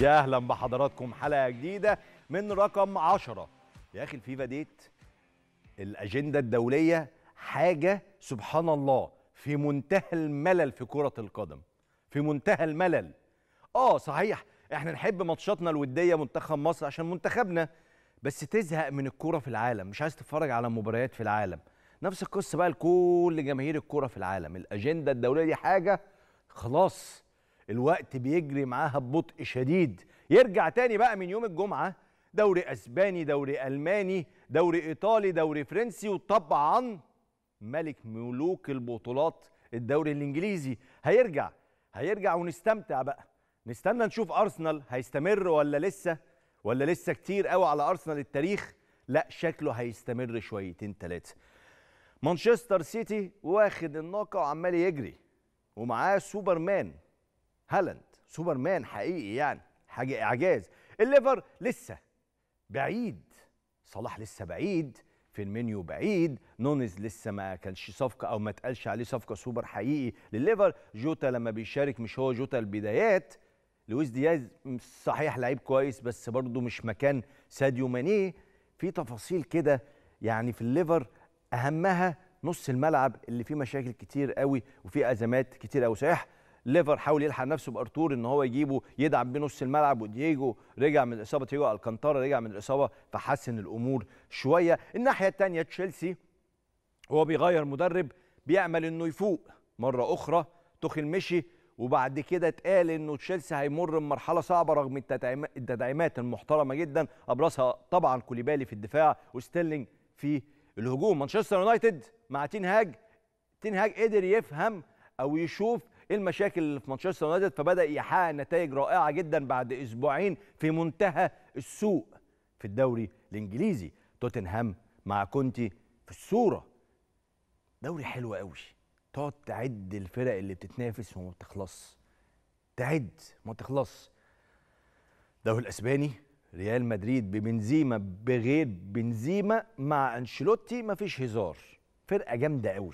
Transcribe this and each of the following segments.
يا اهلا بحضراتكم حلقه جديده من رقم 10 يا اخي الفيفا ديت الاجنده الدوليه حاجه سبحان الله في منتهى الملل في كره القدم في منتهى الملل اه صحيح احنا نحب ماتشاتنا الوديه منتخب مصر عشان منتخبنا بس تزهق من الكوره في العالم مش عايز تتفرج على مباريات في العالم نفس القصه بقى لكل جماهير الكوره في العالم الاجنده الدوليه دي حاجه خلاص الوقت بيجري معاها ببطء شديد يرجع تاني بقى من يوم الجمعة دوري أسباني دوري ألماني دوري إيطالي دوري فرنسي وطبعا ملك ملوك البطولات الدوري الإنجليزي هيرجع هيرجع ونستمتع بقى نستنى نشوف أرسنال هيستمر ولا لسه ولا لسه كتير قوي على أرسنال التاريخ لا شكله هيستمر شويتين ثلاثة مانشستر سيتي واخد الناقة وعمال يجري ومعاه سوبرمان هالاند سوبرمان حقيقي يعني حاجه اعجاز الليفر لسه بعيد صلاح لسه بعيد فيرمينيو بعيد نونز لسه ما كانش صفقه او ما اتقالش عليه صفقه سوبر حقيقي للليفر جوتا لما بيشارك مش هو جوتا البدايات لويس دياز صحيح لعيب كويس بس برضه مش مكان ساديو ماني في تفاصيل كده يعني في الليفر اهمها نص الملعب اللي فيه مشاكل كتير قوي وفيه ازمات كتير قوي صحيح ليفر حاول يلحق نفسه بارتور ان هو يجيبه يدعم بنص الملعب ودييجو رجع من الاصابه دييجو الكانتارا رجع من الاصابه فحسن الامور شويه الناحيه الثانيه تشيلسي هو بيغير مدرب بيعمل انه يفوق مره اخرى تخل مشي وبعد كده اتقال انه تشيلسي هيمر بمرحله صعبه رغم التدعيمات المحترمه جدا ابرزها طبعا كوليبالي في الدفاع وستيلينج في الهجوم مانشستر يونايتد مع تين هاج تين هاج قدر يفهم او يشوف المشاكل اللي في مانشستر يونايتد فبدا يحقق نتائج رائعه جدا بعد اسبوعين في منتهى السوء في الدوري الانجليزي توتنهام مع كونتي في الصوره دوري حلو قوي تقعد تعد الفرق اللي بتتنافس وما بتخلص تعد ما تخلص الدوري الاسباني ريال مدريد ببنزيما بغير بنزيما مع انشيلوتي مفيش هزار فرقه جامده قوي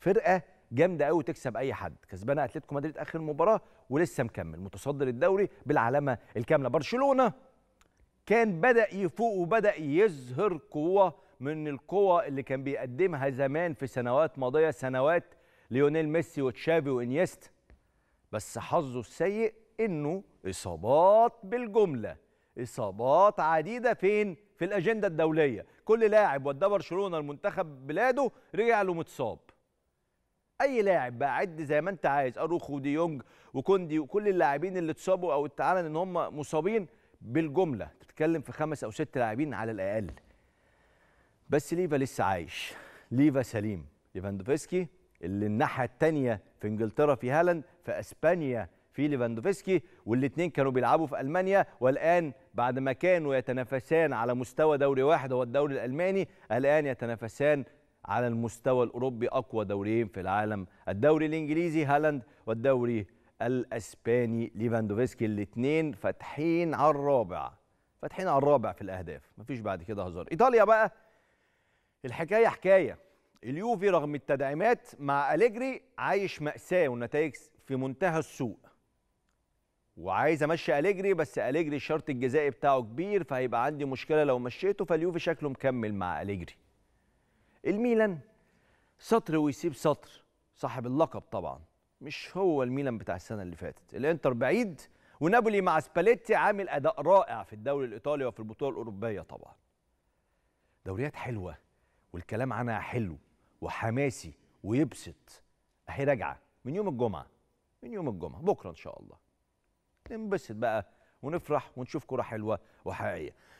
فرقه جامده قوي تكسب اي حد كسبانه اتلتيكو مدريد اخر مباراه ولسه مكمل متصدر الدوري بالعلامه الكامله برشلونه كان بدا يفوق وبدا يظهر قوه من القوه اللي كان بيقدمها زمان في سنوات ماضيه سنوات ليونيل ميسي وتشافي وانيست بس حظه السيء انه اصابات بالجمله اصابات عديده فين في الاجنده الدوليه كل لاعب وداه برشلونه المنتخب بلاده رجع له متصاب اي لاعب بقى عد زي ما انت عايز اروخو وديونج وكوندي وكل اللاعبين اللي اتصابوا او اتعلن ان هم مصابين بالجمله تتكلم في خمس او ست لاعبين على الاقل بس ليفا لسه عايش ليفا سليم ليفاندوفسكي اللي الناحيه الثانيه في انجلترا في هالاند في اسبانيا في ليفاندوفسكي والاثنين كانوا بيلعبوا في المانيا والان بعد ما كانوا يتنافسان على مستوى دوري واحد هو الدوري الالماني الان يتنافسان على المستوى الأوروبي أقوى دوريين في العالم الدوري الإنجليزي هالاند والدوري الأسباني ليفاندوفسكي الاثنين فاتحين على الرابع فاتحين على الرابع في الأهداف مفيش بعد كده هزار إيطاليا بقى الحكاية حكاية اليوفي رغم التدعيمات مع أليجري عايش مأساة والنتائج في منتهى السوء وعايز امشي اليجري بس اليجري الشرط الجزائي بتاعه كبير فهيبقى عندي مشكله لو مشيته فاليوفي شكله مكمل مع اليجري الميلان سطر ويسيب سطر صاحب اللقب طبعا مش هو الميلان بتاع السنه اللي فاتت الانتر بعيد ونابولي مع سباليتي عامل اداء رائع في الدوري الايطالي وفي البطوله الاوروبيه طبعا دوريات حلوه والكلام عنها حلو وحماسي ويبسط اهي راجعه من يوم الجمعه من يوم الجمعه بكره ان شاء الله ننبسط بقى ونفرح ونشوف كره حلوه وحقيقيه